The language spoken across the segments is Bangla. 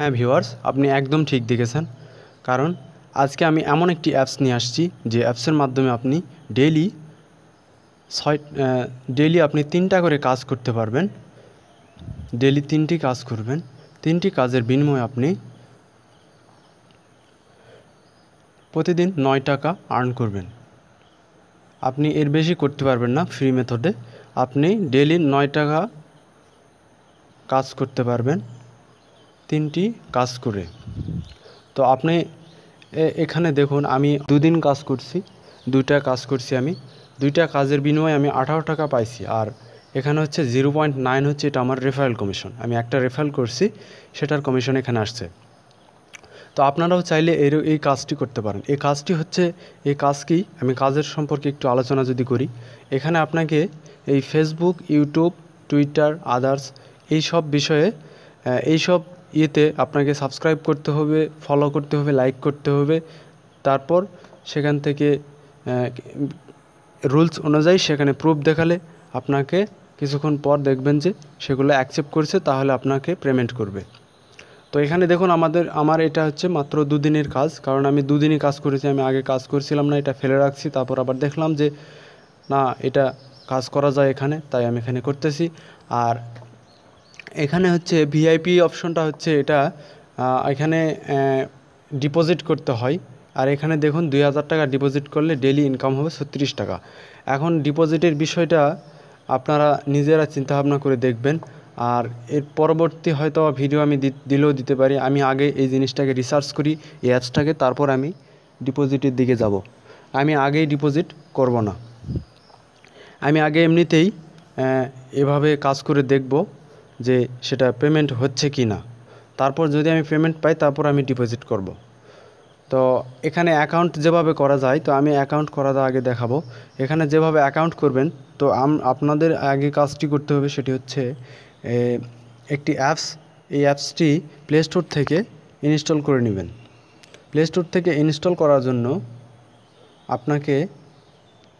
হ্যাঁ ভিউয়ার্স আপনি একদম ঠিক দেখেছেন কারণ আজকে আমি এমন একটি অ্যাপস নিয়ে আসছি যে অ্যাপসের মাধ্যমে আপনি ডেলি ছয় ডেলি আপনি তিনটা করে কাজ করতে পারবেন ডেলি তিনটি কাজ করবেন তিনটি কাজের বিনিময়ে আপনি প্রতিদিন নয় টাকা আর্ন করবেন আপনি এর বেশি করতে পারবেন না ফ্রি মেথডে আপনি ডেলি নয় টাকা কাজ করতে পারবেন তিনটি কাজ করে তো আপনি এখানে দেখুন আমি দুদিন কাজ করছি দুইটা কাজ করছি আমি দুইটা কাজের বিনিময়ে আমি আঠারো টাকা পাইছি আর এখানে হচ্ছে জিরো পয়েন্ট নাইন হচ্ছে এটা আমার রেফারেল কমিশন আমি একটা রেফারেল করছি সেটার কমিশন এখানে আসছে তো আপনারাও চাইলে এর এই কাজটি করতে পারেন এই কাজটি হচ্ছে এই কাজ কি আমি কাজের সম্পর্কে একটু আলোচনা যদি করি এখানে আপনাকে এই ফেসবুক ইউটিউব টুইটার আদার্স এই সব বিষয়ে এই সব ইয়েতে আপনাকে সাবস্ক্রাইব করতে হবে ফলো করতে হবে লাইক করতে হবে তারপর সেখান থেকে রুলস অনুযায়ী সেখানে প্রুফ দেখালে আপনাকে কিছুক্ষণ পর দেখবেন যে সেগুলো অ্যাকসেপ্ট করছে তাহলে আপনাকে পেমেন্ট করবে তো এখানে দেখুন আমাদের আমার এটা হচ্ছে মাত্র দুদিনের কাজ কারণ আমি দুদিনই কাজ করেছি আমি আগে কাজ করছিলাম না এটা ফেলে রাখছি তারপর আবার দেখলাম যে না এটা কাজ করা যায় এখানে তাই আমি এখানে করতেছি আর এখানে হচ্ছে ভিআইপি অপশনটা হচ্ছে এটা এখানে ডিপোজিট করতে হয় আর এখানে দেখুন দুই হাজার টাকা ডিপোজিট করলে ডেলি ইনকাম হবে ছত্রিশ টাকা এখন ডিপোজিটের বিষয়টা আপনারা নিজেরা চিন্তাভাবনা করে দেখবেন আর এর পরবর্তী হয়তো ভিডিও আমি দিলেও দিতে পারি আমি আগে এই জিনিসটাকে রিসার্চ করি এই অ্যাপসটাকে তারপর আমি ডিপোজিটের দিকে যাব আমি আগেই ডিপোজিট করব না আমি আগে এমনিতেই এভাবে কাজ করে দেখব যে সেটা পেমেন্ট হচ্ছে কি না তারপর যদি আমি পেমেন্ট পাই তারপর আমি ডিপোজিট করব। তো এখানে অ্যাকাউন্ট যেভাবে করা যায় তো আমি অ্যাকাউন্ট করার আগে দেখাবো এখানে যেভাবে অ্যাকাউন্ট করবেন তো আপনাদের আগে কাজটি করতে হবে সেটি হচ্ছে একটি অ্যাপস এই অ্যাপসটি প্লে স্টোর থেকে ইনস্টল করে নেবেন প্লে স্টোর থেকে ইনস্টল করার জন্য আপনাকে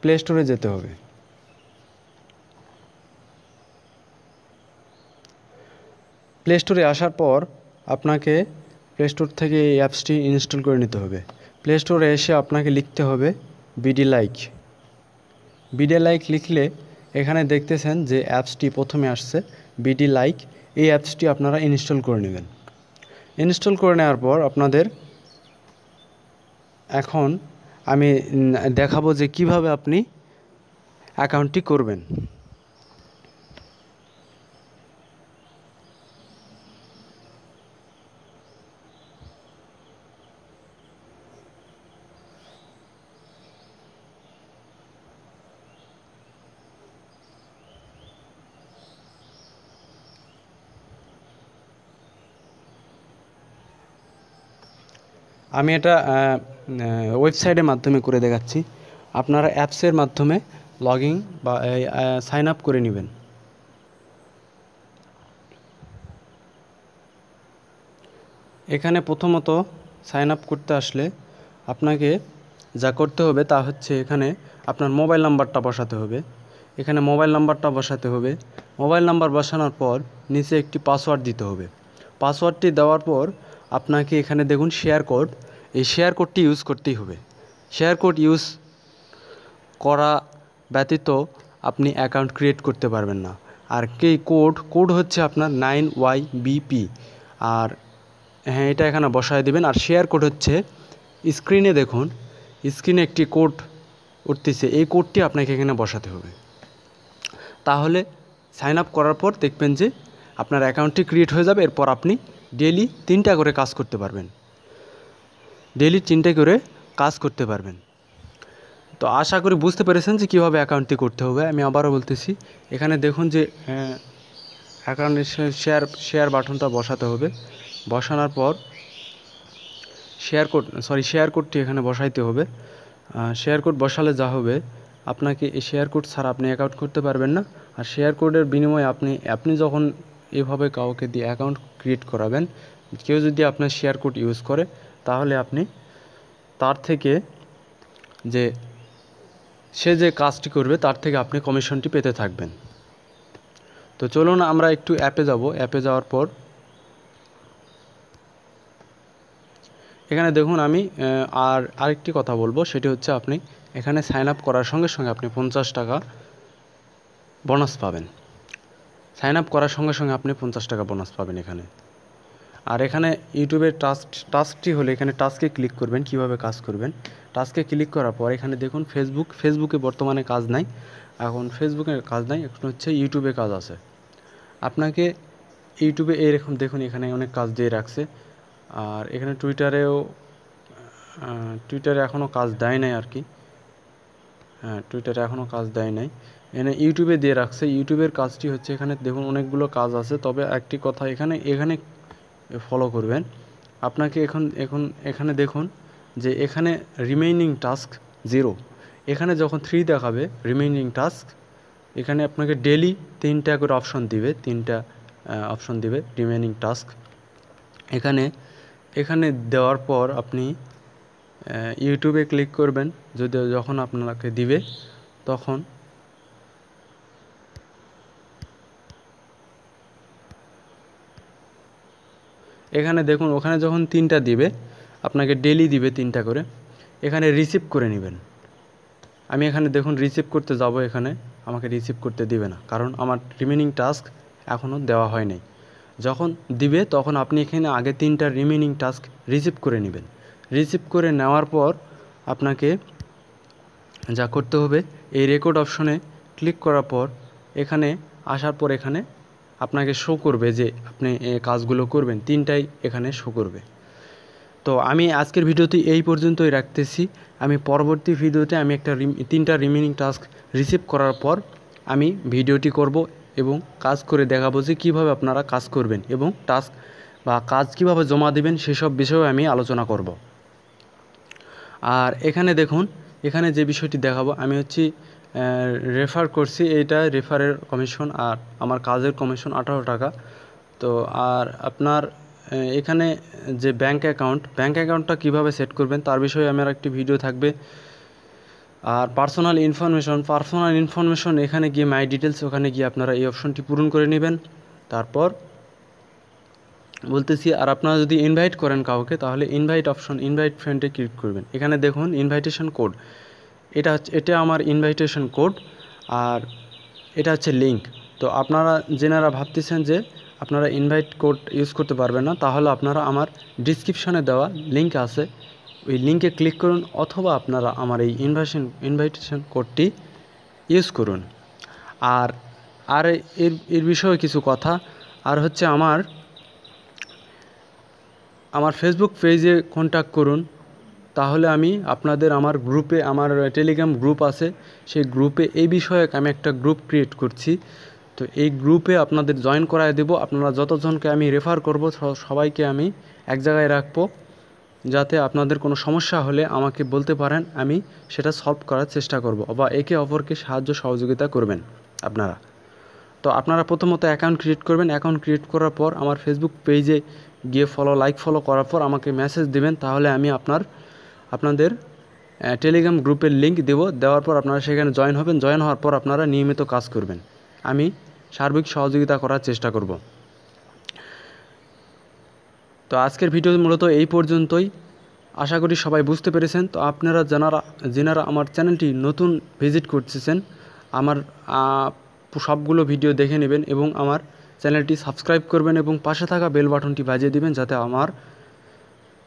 প্লে স্টোরে যেতে হবে প্লে স্টোরে আসার পর আপনাকে প্লে স্টোর থেকে এই অ্যাপসটি ইনস্টল করে নিতে হবে প্লে স্টোরে এসে আপনাকে লিখতে হবে বিডি লাইক বিডি লাইক লিখলে এখানে দেখতেছেন যে অ্যাপসটি প্রথমে আসছে বিডি লাইক এই অ্যাপসটি আপনারা ইনস্টল করে নেবেন ইনস্টল করে নেওয়ার পর আপনাদের এখন আমি দেখাবো যে কিভাবে আপনি অ্যাকাউন্টটি করবেন আমি এটা ওয়েবসাইটের মাধ্যমে করে দেখাচ্ছি আপনারা অ্যাপসের মাধ্যমে লগ ইন বা সাইন আপ করে নেবেন এখানে প্রথমত সাইন আপ করতে আসলে আপনাকে যা করতে হবে তা হচ্ছে এখানে আপনার মোবাইল নাম্বারটা বসাতে হবে এখানে মোবাইল নাম্বারটা বসাতে হবে মোবাইল নাম্বার বসানোর পর নিচে একটি পাসওয়ার্ড দিতে হবে পাসওয়ার্ডটি দেওয়ার পর আপনাকে এখানে দেখুন শেয়ার কোড এই শেয়ার কোডটি ইউজ করতেই হবে শেয়ার কোড ইউজ করা ব্যতীত আপনি অ্যাকাউন্ট ক্রিয়েট করতে পারবেন না আর কি কোড কোড হচ্ছে আপনার নাইন ওয়াই বিপি আর হ্যাঁ এটা এখানে বসায় দেবেন আর শেয়ার কোড হচ্ছে স্ক্রিনে দেখুন স্ক্রিনে একটি কোড উঠতেছে এই কোডটি আপনাকে এখানে বসাতে হবে তাহলে সাইন আপ করার পর দেখবেন যে আপনার অ্যাকাউন্টটি ক্রিয়েট হয়ে যাবে এরপর আপনি ডেলি তিনটা করে কাজ করতে পারবেন ডেলি তিনটা করে কাজ করতে পারবেন তো আশা করি বুঝতে পেরেছেন যে কীভাবে অ্যাকাউন্টটি করতে হবে আমি আবারও বলতেছি এখানে দেখুন যে অ্যাকাউন্টের শেয়ার শেয়ার বাটনটা বসাতে হবে বসানোর পর শেয়ার কোড সরি শেয়ার কোডটি এখানে বসাইতে হবে শেয়ার কোড বসালে যা হবে আপনাকে এই শেয়ার কোড ছাড়া আপনি অ্যাকাউন্ট করতে পারবেন না আর শেয়ার কোডের বিনিময়ে আপনি আপনি যখন এভাবে কাউকে দিয়ে অ্যাকাউন্ট ক্রিয়েট করাবেন কেউ যদি আপনার শেয়ার কোড ইউজ করে তাহলে আপনি তার থেকে যে সে যে কাজটি করবে তার থেকে আপনি কমিশনটি পেতে থাকবেন তো চলুন আমরা একটু অ্যাপে যাব অ্যাপে যাওয়ার পর এখানে দেখুন আমি আর আরেকটি কথা বলবো সেটি হচ্ছে আপনি এখানে সাইন আপ করার সঙ্গে সঙ্গে আপনি পঞ্চাশ টাকা বোনাস পাবেন সাইন আপ করার সঙ্গে সঙ্গে আপনি পঞ্চাশ টাকা বোনাস পাবেন এখানে আর এখানে ইউটিউবের টাস্ক টাস্কটি হলে এখানে টাস্কে ক্লিক করবেন কিভাবে কাজ করবেন টাস্কে ক্লিক করার পর এখানে দেখুন ফেসবুক ফেসবুকে বর্তমানে কাজ নাই এখন ফেসবুকে কাজ নাই এখন হচ্ছে ইউটিউবে কাজ আছে আপনাকে ইউটিউবে এইরকম দেখুন এখানে অনেক কাজ দিয়ে রাখছে আর এখানে টুইটারেও টুইটারে এখনও কাজ দেয় নাই আর কি হ্যাঁ টুইটারে এখনও কাজ দেয় নাই এনে ইউটিউবে দিয়ে রাখছে ইউটিউবের কাজটি হচ্ছে এখানে দেখুন অনেকগুলো কাজ আছে তবে একটি কথা এখানে এখানে ফলো করবেন আপনাকে এখন এখন এখানে দেখুন যে এখানে রিমেইনিং টাস্ক জিরো এখানে যখন থ্রি দেখাবে রিমেইনিং টাস্ক এখানে আপনাকে ডেলি তিনটা করে অপশন দিবে তিনটা অপশন দিবে রিমেইনিং টাস্ক এখানে এখানে দেওয়ার পর আপনি ইউটিউবে ক্লিক করবেন যদি যখন আপনাকে দিবে তখন এখানে দেখুন ওখানে যখন তিনটা দিবে আপনাকে ডেলি দিবে তিনটা করে এখানে রিসিভ করে নেবেন আমি এখানে দেখুন রিসিভ করতে যাব এখানে আমাকে রিসিভ করতে দিবে না কারণ আমার রিমেনিং টাস্ক এখনও দেওয়া হয় নাই যখন দিবে তখন আপনি এখানে আগে তিনটা রিমেনিং টাস্ক রিসিভ করে নেবেন রিসিভ করে নেওয়ার পর আপনাকে যা করতে হবে এই রেকর্ড অপশনে ক্লিক করার পর এখানে আসার পর এখানে আপনাকে শো করবে যে আপনি কাজগুলো করবেন তিনটাই এখানে শো করবে তো আমি আজকের ভিডিওটি এই পর্যন্তই রাখতেছি আমি পরবর্তী ভিডিওতে আমি একটা তিনটা রিমেনিং টাস্ক রিসিভ করার পর আমি ভিডিওটি করব এবং কাজ করে দেখাবো যে কীভাবে আপনারা কাজ করবেন এবং টাস্ক বা কাজ কিভাবে জমা দেবেন সেসব বিষয়ে আমি আলোচনা করব আর এখানে দেখুন এখানে যে বিষয়টি দেখাবো আমি হচ্ছি রেফার করছি এইটা রেফারের কমিশন আর আমার কাজের কমিশন আঠারো টাকা তো আর আপনার এখানে যে ব্যাংক অ্যাকাউন্ট ব্যাংক অ্যাকাউন্টটা কিভাবে সেট করবেন তার বিষয়ে আমার একটি ভিডিও থাকবে আর পার্সোনাল ইনফরমেশন পার্সোনাল ইনফরমেশন এখানে গিয়ে মাই ডিটেলস ওখানে গিয়ে আপনারা এই অপশনটি পূরণ করে নেবেন তারপর বলতেছি আর আপনারা যদি ইনভাইট করেন কাউকে তাহলে ইনভাইট অপশন ইনভাইট ফ্রেন্ডে ক্লিক করবেন এখানে দেখুন ইনভাইটেশন কোড এটা হচ্ছে এটা আমার ইনভাইটেশন কোড আর এটা হচ্ছে লিঙ্ক তো আপনারা যেনারা ভাবতেছেন যে আপনারা ইনভাইট কোড ইউজ করতে পারবেন না তাহলে আপনারা আমার ডিসক্রিপশানে দেওয়া লিঙ্ক আছে ওই লিঙ্কে ক্লিক করুন অথবা আপনারা আমার এই ইনভাইশন ইনভাইটেশন কোডটি ইউজ করুন আর আর এর এর বিষয়ে কিছু কথা আর হচ্ছে আমার আমার ফেসবুক পেজে কন্ট্যাক্ট করুন তাহলে আমি আপনাদের আমার গ্রুপে আমার টেলিগ্রাম গ্রুপ আছে সেই গ্রুপে এই বিষয়ে আমি একটা গ্রুপ ক্রিয়েট করছি তো এই গ্রুপে আপনাদের জয়েন করায় দেব আপনারা যতজনকে আমি রেফার করব সবাইকে আমি এক জায়গায় রাখবো যাতে আপনাদের কোনো সমস্যা হলে আমাকে বলতে পারেন আমি সেটা সলভ করার চেষ্টা করব বা একে অপরকে সাহায্য সহযোগিতা করবেন আপনারা তো আপনারা প্রথমত অ্যাকাউন্ট ক্রিয়েট করবেন অ্যাকাউন্ট ক্রিয়েট করার পর আমার ফেসবুক পেজে গিয়ে ফলো লাইক ফলো করার পর আমাকে মেসেজ দেবেন তাহলে আমি আপনার আপনাদের টেলিগ্রাম গ্রুপের লিঙ্ক দেব দেওয়ার পর আপনারা সেখানে জয়েন হবেন জয়েন হওয়ার পর আপনারা নিয়মিত কাজ করবেন আমি সার্বিক সহযোগিতা করার চেষ্টা করব তো আজকের ভিডিও মূলত এই পর্যন্তই আশা করি সবাই বুঝতে পেরেছেন তো আপনারা যারা যেনারা আমার চ্যানেলটি নতুন ভিজিট করতেছেন আমার সবগুলো ভিডিও দেখে নেবেন এবং আমার চ্যানেলটি সাবস্ক্রাইব করবেন এবং পাশে থাকা বেল বাটনটি বাজিয়ে দেবেন যাতে আমার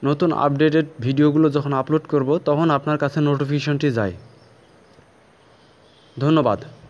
নতুন আপডেটেড ভিডিওগুলো যখন আপলোড করব তখন আপনার কাছে নোটিফিকেশনটি যায় ধন্যবাদ